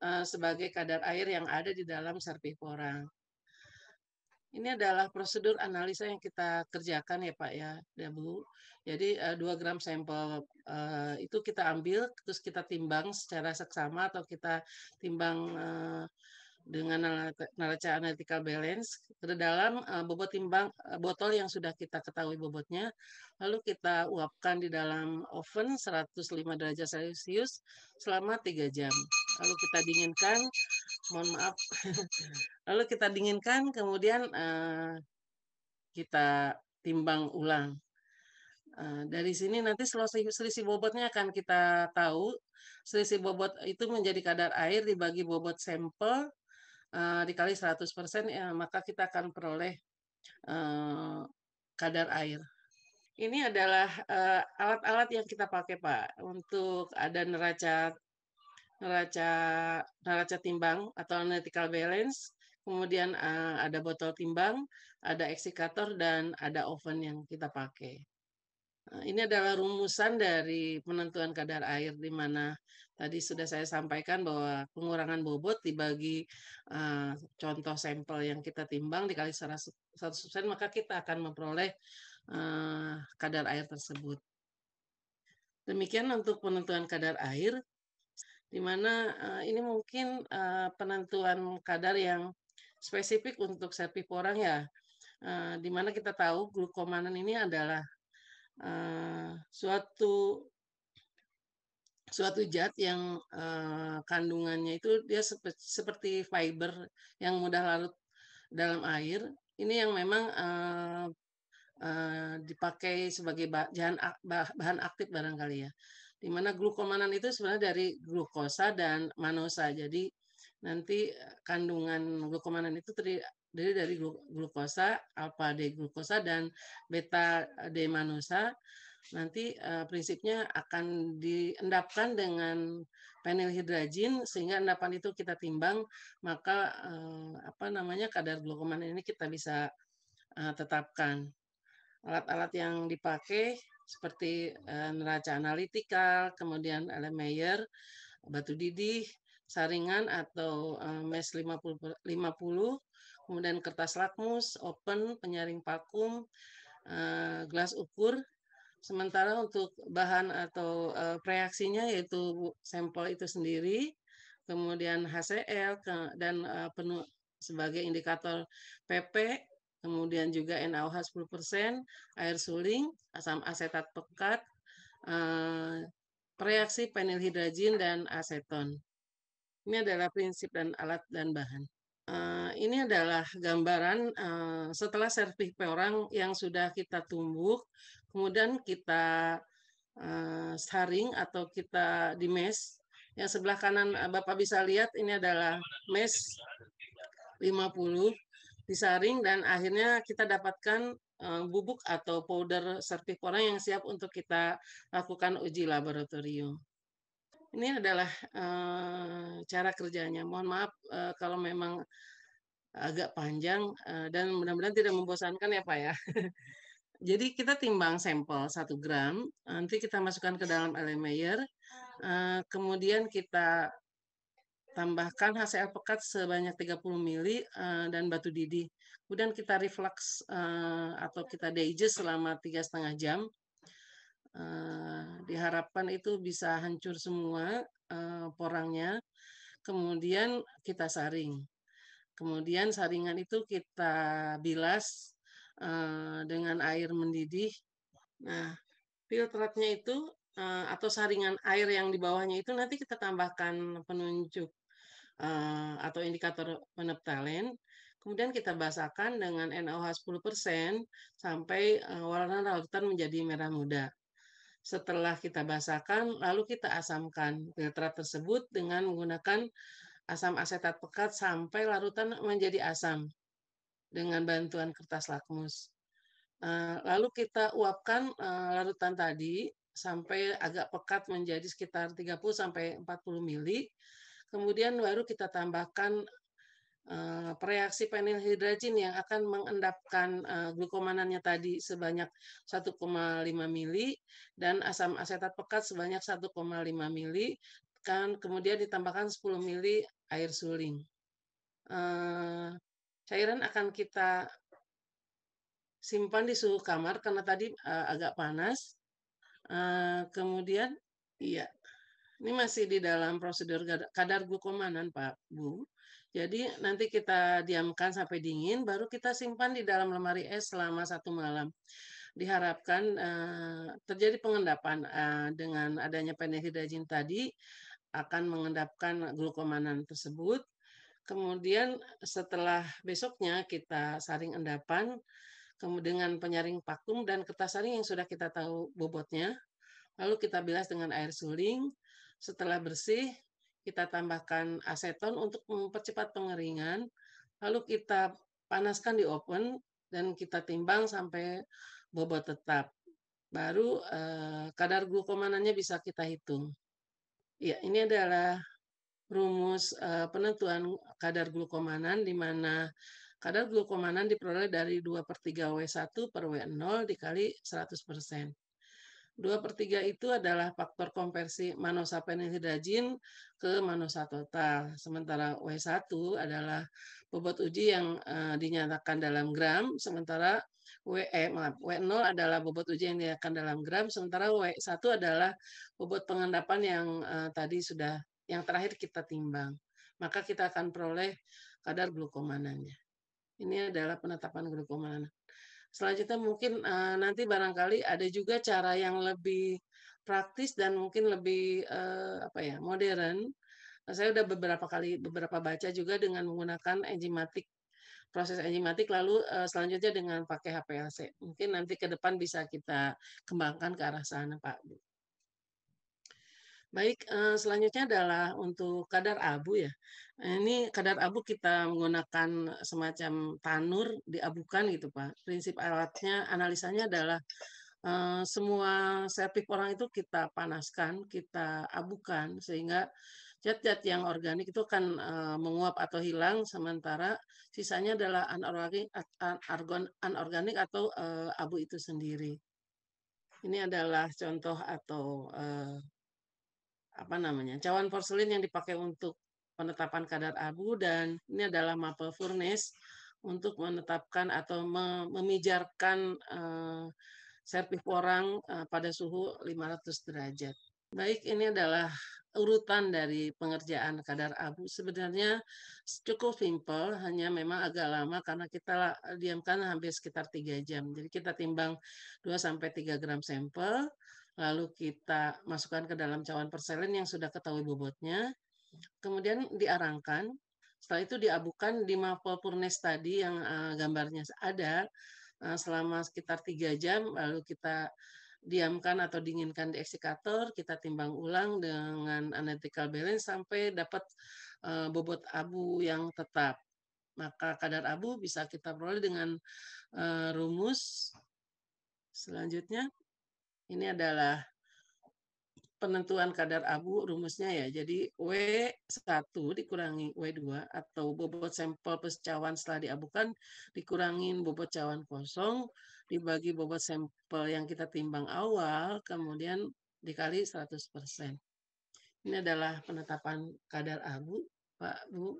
uh, sebagai kadar air yang ada di dalam servipora. Ini adalah prosedur analisa yang kita kerjakan ya Pak ya, ya Bu. Jadi uh, 2 gram sampel uh, itu kita ambil, terus kita timbang secara seksama atau kita timbang uh, dengan neraca analytical balance ke dalam uh, bobot timbang uh, botol yang sudah kita ketahui bobotnya lalu kita uapkan di dalam oven 105 derajat celcius selama 3 jam lalu kita dinginkan mohon maaf lalu kita dinginkan kemudian uh, kita timbang ulang Uh, dari sini nanti selisih, selisih bobotnya akan kita tahu. Selisih bobot itu menjadi kadar air dibagi bobot sampel Eh, dikali 100% ya, maka kita akan peroleh uh, kadar air. Ini adalah eh, alat-alat uh, yang kita pakai Pak untuk ada neraca neraca neraca timbang atau analytical balance, kemudian uh, ada botol timbang, ada eksikator dan ada oven yang kita pakai. Eh, ini adalah rumusan dari penentuan kadar air di mana tadi sudah saya sampaikan bahwa pengurangan bobot dibagi eh, contoh sampel yang kita timbang dikali 100 persen maka kita akan memperoleh eh, kadar air tersebut. Demikian untuk penentuan kadar air di mana ini mungkin penentuan kadar yang spesifik untuk serpiporang ya. di mana kita tahu glukomanan ini adalah Eh, suatu suatu zat yang uh, kandungannya itu dia seperti seperti fiber yang mudah larut dalam air. Ini yang memang uh, uh, dipakai sebagai bahan bahan aktif barangkali ya. Di mana glukomanan itu sebenarnya dari glukosa dan manosa. Jadi nanti kandungan glukomanan itu terdiri dari glukosa, alpha D glukosa dan beta D manusa. Nanti uh, prinsipnya akan diendapkan dengan panel hidrajin sehingga endapan itu kita timbang maka uh, apa namanya kadar glukoman ini kita bisa uh, tetapkan. Alat-alat yang dipakai seperti uh, neraca analitikal, kemudian Meyer, batu didih, saringan atau uh, mes 50, 50 kemudian kertas lakmus, open, penyaring vakum, eh, gelas ukur. Sementara untuk bahan atau eh, reaksinya yaitu sampel itu sendiri, kemudian HCl dan eh, penuh sebagai indikator PP, kemudian juga NaOH 10%, air suling, asam asetat pekat, reaksi hidrogen dan aseton. Ini adalah prinsip dan alat dan bahan. Eh, ini adalah gambaran uh, setelah servis peorang yang sudah kita tumbuh, kemudian kita uh, saring atau kita di mesh. Yang sebelah kanan Bapak bisa lihat ini adalah mesh 50 disaring dan akhirnya kita dapatkan bubuk atau powder servis peorang yang siap untuk kita lakukan uji laboratorium ini adalah uh, cara kerjanya. Mohon maaf uh, kalau memang agak panjang uh, dan mudah-mudahan tidak membosankan ya Pak ya. Jadi kita timbang sampel 1 gram, nanti kita masukkan ke dalam elemeyer, uh, kemudian kita tambahkan HCl pekat sebanyak 30 ml uh, dan batu didih. Kemudian kita reflux atau kita digest selama tiga setengah jam Eh, diharapkan itu bisa hancur semua uh, porangnya. Kemudian kita saring. Kemudian saringan itu kita bilas uh, dengan air mendidih. Nah, filtratnya itu uh, atau saringan air yang di bawahnya itu nanti kita tambahkan penunjuk uh, atau indikator peneptalen. Kemudian kita basahkan dengan NOH 10% sampai warna larutan menjadi merah muda. Setelah kita basahkan, lalu kita asamkan filtrat tersebut dengan menggunakan asam asetat pekat sampai larutan menjadi asam dengan bantuan kertas lakmus. Eh, lalu kita uapkan eh, larutan tadi sampai agak pekat menjadi sekitar 30 sampai 40 mili. Kemudian baru kita tambahkan Eh, reaksi penil hidrazin yang akan mengendapkan eh, glukomanannya tadi sebanyak 1,5 mili dan asam asetat pekat sebanyak 1,5 mili kan kemudian ditambahkan 10 mili air suling. Eh, cairan akan kita simpan di suhu kamar karena tadi agak panas. kemudian iya. Ini masih di dalam prosedur kadar glukomanan, Pak Bu. Jadi nanti kita diamkan sampai dingin, baru kita simpan di dalam lemari es selama satu malam. Diharapkan uh, terjadi pengendapan uh, dengan adanya penehidrajin tadi akan mengendapkan glukomanan tersebut. Kemudian setelah besoknya kita saring endapan, dengan penyaring vakum dan kertas saring yang sudah kita tahu bobotnya, lalu kita bilas dengan air suling. Setelah bersih, kita tambahkan aseton untuk mempercepat pengeringan, lalu kita panaskan di oven dan kita timbang sampai bobot tetap. Baru eh, kadar glukomanannya bisa kita hitung. Ya, ini adalah rumus eh, penentuan kadar glukomanan di mana kadar glukomanan diperoleh dari 2 per 3 W1 per W0 dikali 100%. 2 per 3 itu adalah faktor konversi manosapenicillin ke manosa total. Sementara W1 adalah bobot uji yang uh, dinyatakan dalam gram, sementara W, eh, maaf, W0 adalah bobot uji yang dinyatakan dalam gram, sementara W1 adalah bobot pengendapan yang uh, tadi sudah, yang terakhir kita timbang. Maka kita akan peroleh kadar glukomananya. Ini adalah penetapan glukomanan. Selanjutnya mungkin uh, nanti barangkali ada juga cara yang lebih praktis dan mungkin lebih uh, apa ya modern. Nah, saya udah beberapa kali beberapa baca juga dengan menggunakan enzimatik proses enzimatik lalu uh, selanjutnya dengan pakai HPLC. Mungkin nanti ke depan bisa kita kembangkan ke arah sana Pak Bu. Baik, eh, selanjutnya adalah untuk kadar abu ya. Ini kadar abu kita menggunakan semacam tanur diabukan gitu Pak. Prinsip alatnya, analisanya adalah eh, semua serpik orang itu kita panaskan, kita abukan sehingga cat cat yang organik itu akan eh, menguap atau hilang sementara sisanya adalah anorganik, anorganik atau abu itu sendiri. Ini adalah contoh atau apa namanya cawan porselin yang dipakai untuk penetapan kadar abu dan ini adalah mapel furnace untuk menetapkan atau memijarkan eh, serpih porang uh, eh, pada suhu 500 derajat. Baik, ini adalah urutan dari pengerjaan kadar abu. Sebenarnya cukup simple, hanya memang agak lama karena kita diamkan hampir sekitar 3 jam. Jadi kita timbang 2-3 gram sampel, lalu kita masukkan ke dalam cawan perselen yang sudah ketahui bobotnya, kemudian diarangkan, setelah itu diabukan di mapel purnes tadi yang uh, gambarnya ada uh, selama sekitar tiga jam, lalu kita diamkan atau dinginkan di eksikator, kita timbang ulang dengan analytical balance sampai dapat uh, bobot abu yang tetap. Maka kadar abu bisa kita peroleh dengan uh, rumus selanjutnya ini adalah penentuan kadar abu rumusnya ya. Jadi W1 dikurangi W2 atau bobot sampel pecawan setelah diabukan dikurangin bobot cawan kosong dibagi bobot sampel yang kita timbang awal kemudian dikali 100%. Ini adalah penetapan kadar abu, Pak Bu.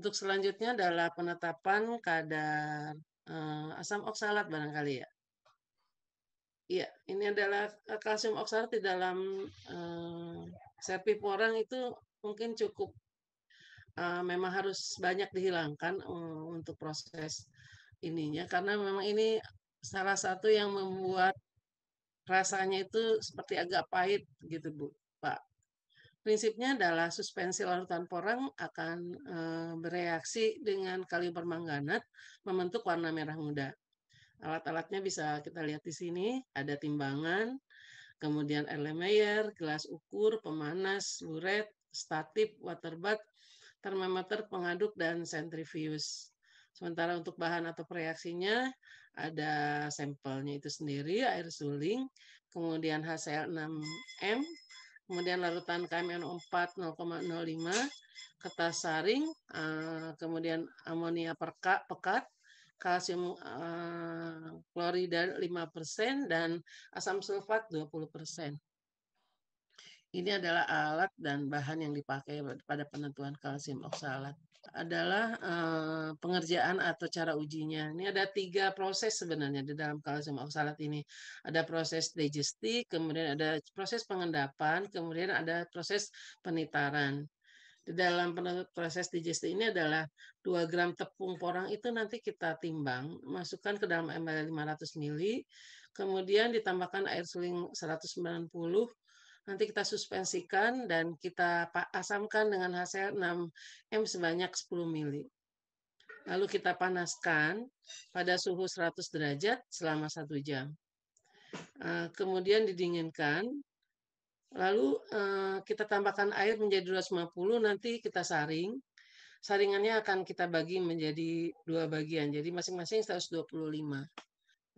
Untuk selanjutnya adalah penetapan kadar eh, asam oksalat barangkali ya. Iya, ini adalah eh, kalsium oksalat di dalam uh, eh, porang itu mungkin cukup uh, memang harus banyak dihilangkan uh, untuk proses ininya karena memang ini salah satu yang membuat rasanya itu seperti agak pahit gitu Bu, Pak. Prinsipnya adalah suspensi larutan porang akan uh, bereaksi dengan kalium permanganat membentuk warna merah muda. Alat-alatnya bisa kita lihat di sini, ada timbangan, kemudian erlenmeyer, gelas ukur, pemanas, luret, statif, bath, termometer pengaduk, dan centrifuge. Sementara untuk bahan atau reaksinya ada sampelnya itu sendiri, air suling, kemudian HCl6M, kemudian larutan KMNO4 0,05, kertas saring, eh, kemudian amonia pekat, kalsium uh, klorida 5% dan asam sulfat 20%. Ini adalah alat dan bahan yang dipakai pada penentuan kalsium oksalat. Adalah uh, pengerjaan atau cara ujinya. Ini ada tiga proses sebenarnya di dalam kalsium oksalat ini. Ada proses digestif, kemudian ada proses pengendapan, kemudian ada proses penitaran di dalam proses digesti ini adalah 2 gram tepung porang itu nanti kita timbang, masukkan ke dalam ember 500 ml, kemudian ditambahkan air suling 190, nanti kita suspensikan dan kita asamkan dengan hasil 6M sebanyak 10 mili Lalu kita panaskan pada suhu 100 derajat selama 1 jam. Eh, kemudian didinginkan Lalu eh, kita tambahkan air menjadi 250, nanti kita saring. Saringannya akan kita bagi menjadi dua bagian, jadi masing-masing 125.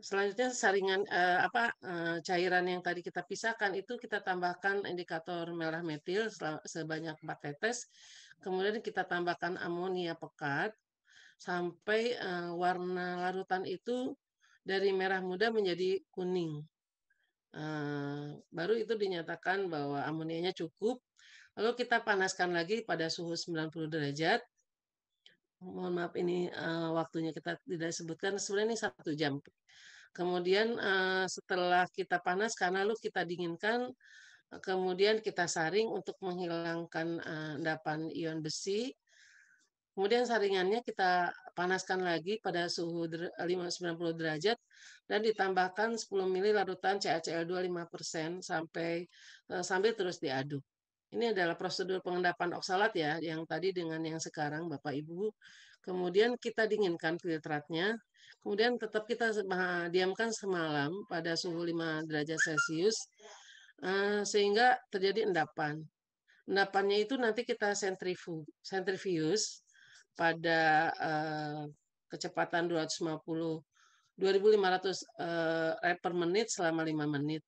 Selanjutnya saringan eh, apa eh, cairan yang tadi kita pisahkan itu kita tambahkan indikator merah metil sebanyak 4 tetes. Kemudian kita tambahkan amonia pekat sampai eh, warna larutan itu dari merah muda menjadi kuning. Eh, baru itu dinyatakan bahwa amonianya cukup. Lalu kita panaskan lagi pada suhu 90 derajat. Mohon maaf ini uh, waktunya kita tidak sebutkan. Sebenarnya ini satu jam. Kemudian uh, setelah kita panaskan lalu kita dinginkan. Kemudian kita saring untuk menghilangkan uh, endapan ion besi. Kemudian saringannya kita panaskan lagi pada suhu 590 derajat dan ditambahkan 10 ml larutan CACL2 5% sampai eh, sambil terus diaduk. Ini adalah prosedur pengendapan oksalat ya, yang tadi dengan yang sekarang Bapak Ibu. Kemudian kita dinginkan filtratnya, kemudian tetap kita diamkan semalam pada suhu 5 derajat Celcius eh, sehingga terjadi endapan endapannya itu nanti kita sentrifuge, sentrifuge pada uh, kecepatan 250 2500 uh, rep per menit selama 5 menit.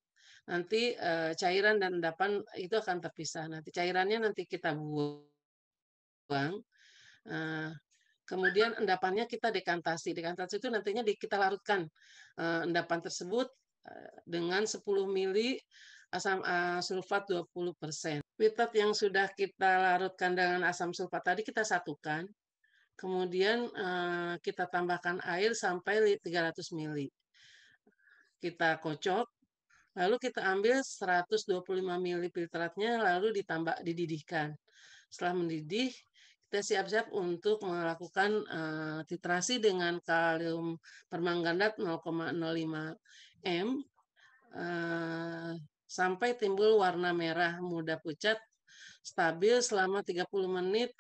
Nanti eh, cairan dan endapan itu akan terpisah. Nanti cairannya nanti kita buang. Eh, kemudian endapannya kita dekantasi. Dekantasi itu nantinya kita larutkan endapan tersebut dengan 10 mili asam uh, sulfat 20%. Pitot yang sudah kita larutkan dengan asam sulfat tadi kita satukan Kemudian eh, kita tambahkan air sampai 300 ml. Kita kocok, lalu kita ambil 125 ml filtratnya lalu ditambah dididihkan. Setelah mendidih, kita siap-siap untuk melakukan eh, titrasi dengan kalium permanganat 0,05 m eh, sampai timbul warna merah muda pucat stabil selama 30 menit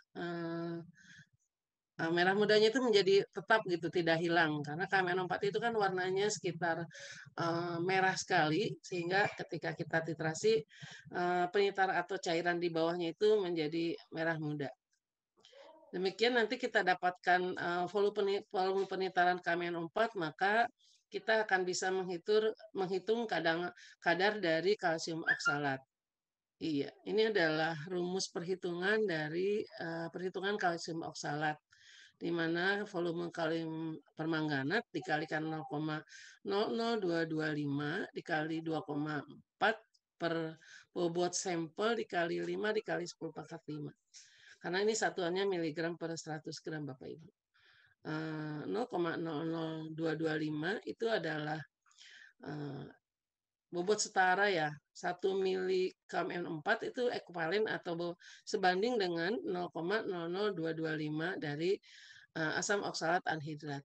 Eh, merah mudanya itu menjadi tetap gitu tidak hilang karena KMN4 itu kan warnanya sekitar uh, merah sekali sehingga ketika kita titrasi uh, penyitar atau cairan di bawahnya itu menjadi merah muda. Demikian nanti kita dapatkan uh, volume, volume penitaran 4 maka kita akan bisa menghitung menghitung kadang kadar dari kalsium oksalat. Iya, ini adalah rumus perhitungan dari uh, perhitungan kalsium oksalat di mana volume kali permanganat dikalikan 0,00225 dikali 2,4 per bobot sampel dikali 5 dikali 10 pangkat 5. Karena ini satuannya miligram per 100 gram Bapak Ibu. 0,00225 eh, itu adalah eh, bobot setara ya 1 mili N4 itu ekuivalen atau sebanding dengan 0,00225 dari uh, asam oksalat anhidrat.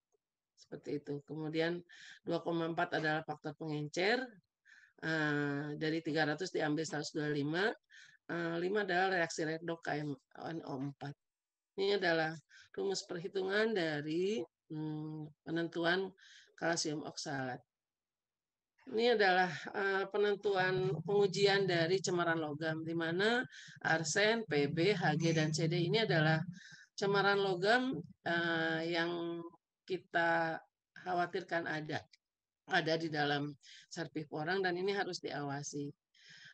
Seperti itu. Kemudian 2,4 adalah faktor pengencer. Uh, dari 300 diambil 125. Uh, 5 adalah reaksi redok KMNO4. Ini adalah rumus perhitungan dari hmm, penentuan kalsium oksalat. Ini adalah eh, penentuan pengujian dari cemaran logam, di mana arsen, PB, Hg, dan CD ini adalah cemaran logam eh, yang kita khawatirkan ada ada di dalam servif orang dan ini harus diawasi.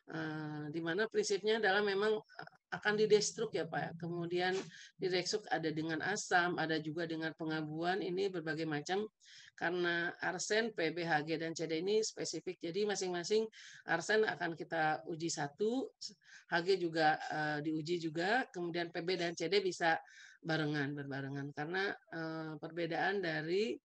Eh, di mana prinsipnya adalah memang eh, akan didestruk ya Pak. Ya. Kemudian direksuk ada dengan asam, ada juga dengan pengabuan ini berbagai macam karena arsen, Pb, Hg dan CD ini spesifik. Jadi masing-masing arsen akan kita uji satu, HG juga uh, diuji juga, kemudian PB dan CD bisa barengan berbarengan karena uh, perbedaan dari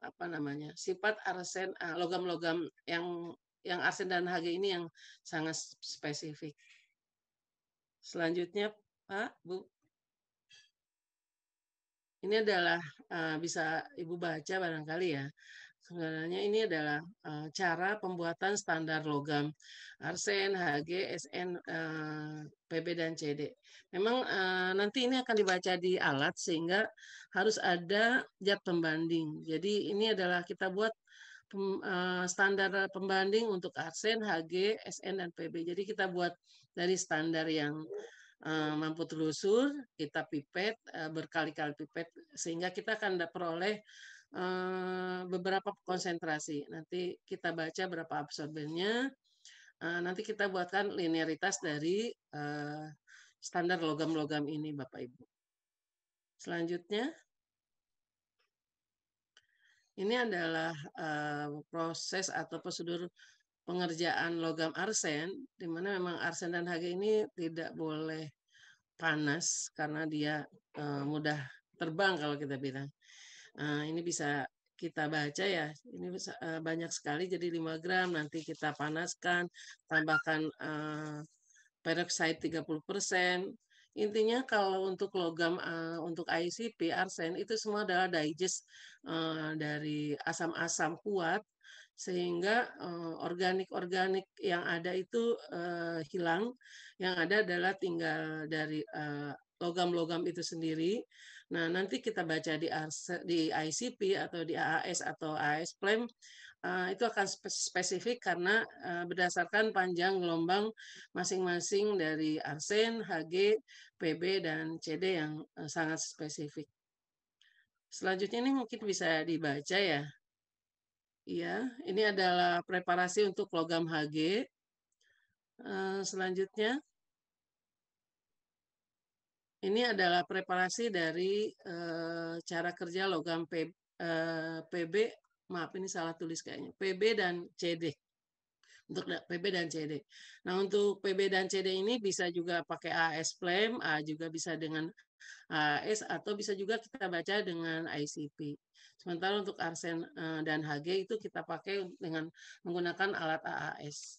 apa namanya sifat arsen logam-logam yang yang arsen dan Hg ini yang sangat spesifik. Selanjutnya, Pak, Bu. Ini adalah eh, bisa Ibu baca barangkali ya. Sebenarnya ini adalah eh, cara pembuatan standar logam arsen, Hg, Sn, eh, Pb dan Cd. Memang nanti ini akan dibaca di alat sehingga harus ada jad pembanding. Jadi ini adalah kita buat Eh, standar pembanding untuk arsen, Hg, Sn, dan Pb. Jadi kita buat dari standar yang eh, mampu telusur, kita pipet, eh, berkali-kali pipet, sehingga kita akan peroleh beberapa konsentrasi. Nanti kita baca berapa absorbennya, nanti kita buatkan linearitas dari standar logam-logam ini, Bapak-Ibu. Selanjutnya, ini adalah uh, proses atau prosedur pengerjaan logam arsen, di mana memang arsen dan Hg ini tidak boleh panas karena dia uh, mudah terbang kalau kita bilang. Uh, ini bisa kita baca ya. Ini banyak sekali jadi 5 gram nanti kita panaskan, tambahkan uh, peroxide 30%, Intinya kalau untuk logam uh, untuk ICP, arsen itu semua adalah digest uh, dari asam-asam kuat sehingga eh, organik-organik uh, yang ada itu uh, hilang, yang ada adalah tinggal dari logam logam-logam itu sendiri. Nah, nanti kita baca di di ICP atau di AAS atau AS Plan Eh, itu akan spesifik karena eh, berdasarkan panjang gelombang masing-masing dari arsen, Hg, Pb, dan Cd yang eh, sangat spesifik. Selanjutnya ini mungkin bisa dibaca ya. Iya, ini adalah preparasi untuk logam Hg. Selanjutnya, ini adalah preparasi dari cara kerja logam P, PB maaf ini salah tulis kayaknya, PB dan CD. Untuk PB dan CD. Nah, untuk PB dan CD ini bisa juga pakai AS flame, juga bisa dengan AS, atau bisa juga kita baca dengan ICP. Sementara untuk Arsen eh, dan HG itu kita pakai dengan menggunakan alat AAS.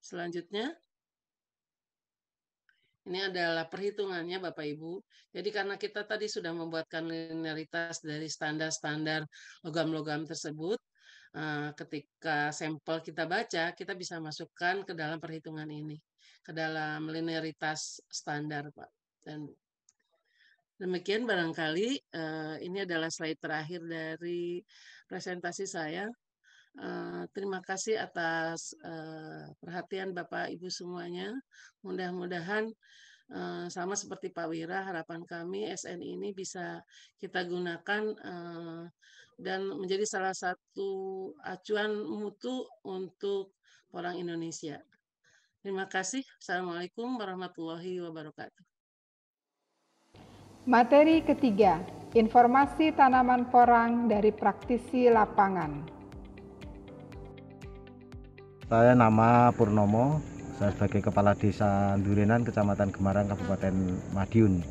Selanjutnya, ini adalah perhitungannya Bapak Ibu. Jadi karena kita tadi sudah membuatkan linearitas dari standar-standar logam-logam tersebut, eh, ketika sampel kita baca, kita bisa masukkan ke dalam perhitungan ini, ke dalam linearitas standar Pak dan Demikian barangkali eh, ini adalah slide terakhir dari presentasi saya. Eh, terima kasih atas uh, perhatian Bapak Ibu semuanya. Mudah-mudahan uh, sama seperti Pak Wira, harapan kami SN ini bisa kita gunakan uh, dan menjadi salah satu acuan mutu untuk orang Indonesia. Terima kasih. Assalamualaikum warahmatullahi wabarakatuh. Materi ketiga, informasi tanaman porang dari praktisi lapangan. Saya nama Purnomo, saya sebagai Kepala Desa Durenan, Kecamatan Gemarang, Kabupaten Madiun.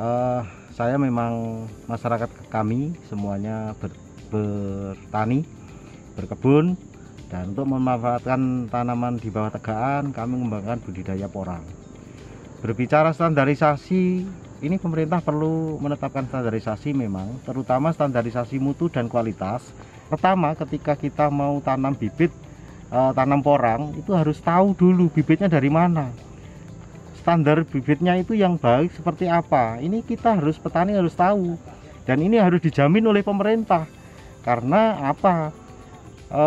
Uh, saya memang masyarakat kami semuanya ber, bertani, berkebun, dan untuk memanfaatkan tanaman di bawah tegaan, kami mengembangkan budidaya porang. Berbicara standarisasi, ini pemerintah perlu menetapkan standarisasi memang, terutama standarisasi mutu dan kualitas. Pertama, ketika kita mau tanam bibit uh, tanam porang itu harus tahu dulu bibitnya dari mana standar bibitnya itu yang baik seperti apa ini kita harus petani harus tahu dan ini harus dijamin oleh pemerintah karena apa e,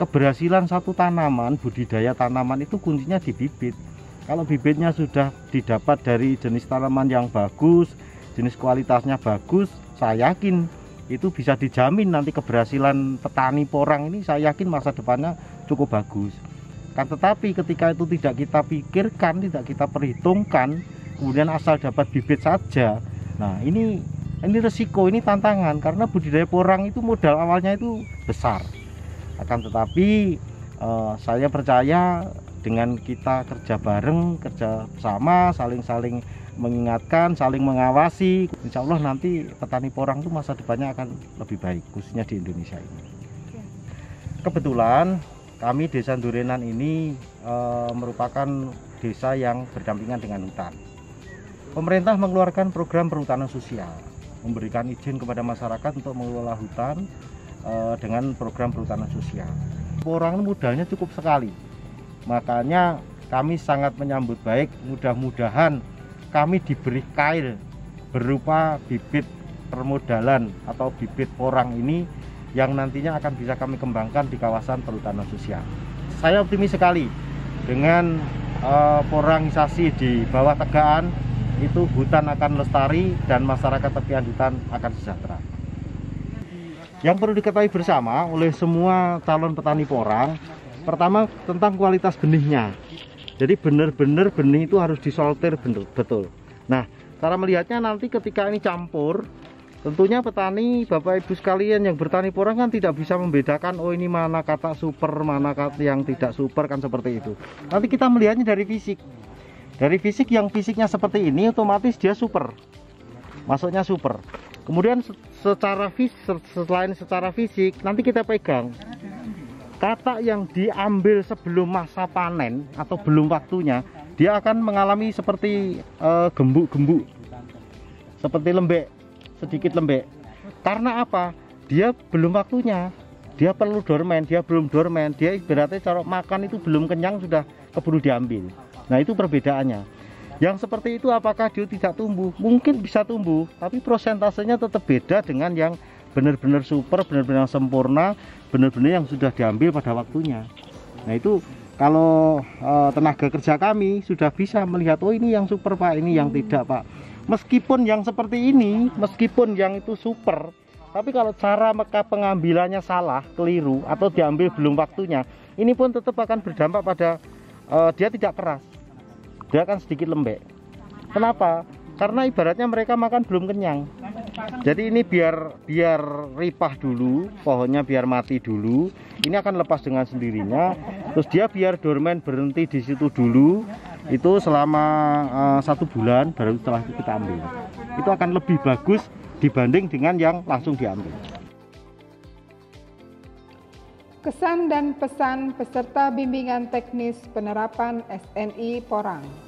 keberhasilan satu tanaman budidaya tanaman itu kuncinya di bibit kalau bibitnya sudah didapat dari jenis tanaman yang bagus jenis kualitasnya bagus saya yakin itu bisa dijamin nanti keberhasilan petani porang ini saya yakin masa depannya cukup bagus kan tetapi ketika itu tidak kita pikirkan tidak kita perhitungkan kemudian asal dapat bibit saja nah ini ini resiko ini tantangan karena budidaya porang itu modal awalnya itu besar akan tetapi eh, saya percaya dengan kita kerja bareng kerja sama saling-saling mengingatkan saling mengawasi Insya Allah nanti petani porang itu masa depannya akan lebih baik khususnya di Indonesia ini iya. kebetulan kami desa Durenan ini e, merupakan desa yang berdampingan dengan hutan. Pemerintah mengeluarkan program perhutanan sosial, memberikan izin kepada masyarakat untuk mengelola hutan e, dengan program perhutanan sosial. Orang mudanya cukup sekali, makanya kami sangat menyambut baik. Mudah-mudahan kami diberi kail berupa bibit permodalan atau bibit orang ini yang nantinya akan bisa kami kembangkan di kawasan perhutanan sosial. Saya optimis sekali dengan uh, eh, porangisasi di bawah tegaan itu hutan akan lestari dan masyarakat tepian hutan akan sejahtera. Yang perlu diketahui bersama oleh semua calon petani porang, pertama tentang kualitas benihnya. Jadi benar-benar benih itu harus disortir betul. Nah, cara melihatnya nanti ketika ini campur Tentunya petani Bapak Ibu sekalian yang bertani porang kan tidak bisa membedakan oh ini mana kata super, mana kata yang tidak super kan seperti itu. Nanti kita melihatnya dari fisik. Dari fisik yang fisiknya seperti ini otomatis dia super. maksudnya super. Kemudian secara fisik selain secara fisik nanti kita pegang kata yang diambil sebelum masa panen atau belum waktunya dia akan mengalami seperti eh, gembuk-gembuk uh, seperti lembek sedikit lembek. Karena apa? Dia belum waktunya. Dia perlu dormen, dia belum dormen, dia berarti cara makan itu belum kenyang sudah keburu diambil. Nah, itu perbedaannya. Yang seperti itu apakah dia tidak tumbuh? Mungkin bisa tumbuh, tapi prosentasenya tetap beda dengan yang benar-benar super, benar-benar sempurna, benar-benar yang sudah diambil pada waktunya. Nah, itu kalau e, tenaga kerja kami sudah bisa melihat oh ini yang super Pak, ini yang tidak Pak meskipun yang seperti ini meskipun yang itu super tapi kalau cara meka pengambilannya salah keliru atau diambil belum waktunya ini pun tetap akan berdampak pada uh, dia tidak keras dia akan sedikit lembek kenapa karena ibaratnya mereka makan belum kenyang jadi ini biar biar ripah dulu, pohonnya biar mati dulu. Ini akan lepas dengan sendirinya. Terus dia biar dormen berhenti di situ dulu. Itu selama uh, satu bulan baru setelah itu kita ambil. Itu akan lebih bagus dibanding dengan yang langsung diambil. Kesan dan pesan peserta bimbingan teknis penerapan SNI Porang.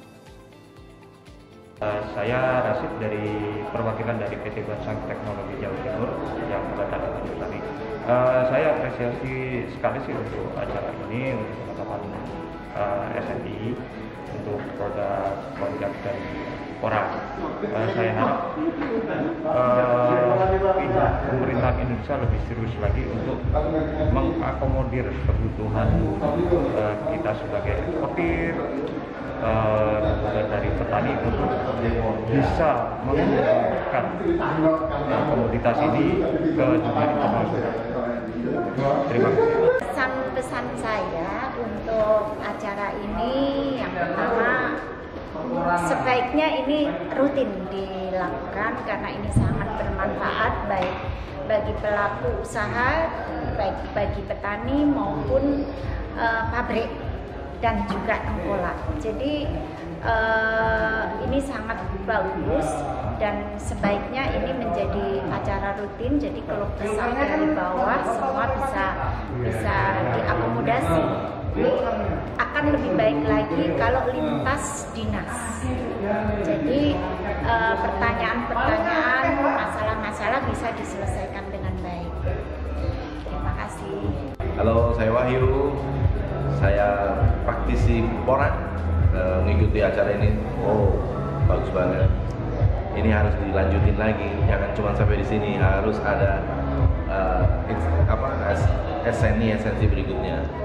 Eh, saya Rasid dari perwakilan dari PT Bansang Teknologi Jawa Timur yang berada di Jawa tadi. Eh, saya apresiasi sekali sih untuk acara ini untuk teman-teman uh, eh, SNI untuk produk produk dari orang. saya harap uh, pemerintah Indonesia lebih serius lagi untuk mengakomodir kebutuhan kita sebagai eksportir uh, dari petani untuk bisa mengembangkan nah, komoditas ini ke dunia internasional. Terima kasih. Pesan-pesan saya untuk acara ini yang pertama sebaiknya ini rutin dilakukan karena ini sangat bermanfaat baik bagi pelaku usaha, baik bagi petani maupun uh, pabrik dan juga Angkola. Jadi uh, ini sangat bagus dan sebaiknya ini menjadi acara rutin. Jadi kalau besar dari bawah semua bisa bisa diakomodasi. Ini Akan lebih baik lagi kalau lintas dinas. Jadi eh, pertanyaan-pertanyaan, uh, masalah-masalah bisa diselesaikan dengan baik. Terima kasih. Halo, saya Wahyu saya praktisi porak uh, eh, acara ini oh bagus banget ini harus dilanjutin lagi jangan cuma sampai di sini harus ada uh, apa esensi esensi berikutnya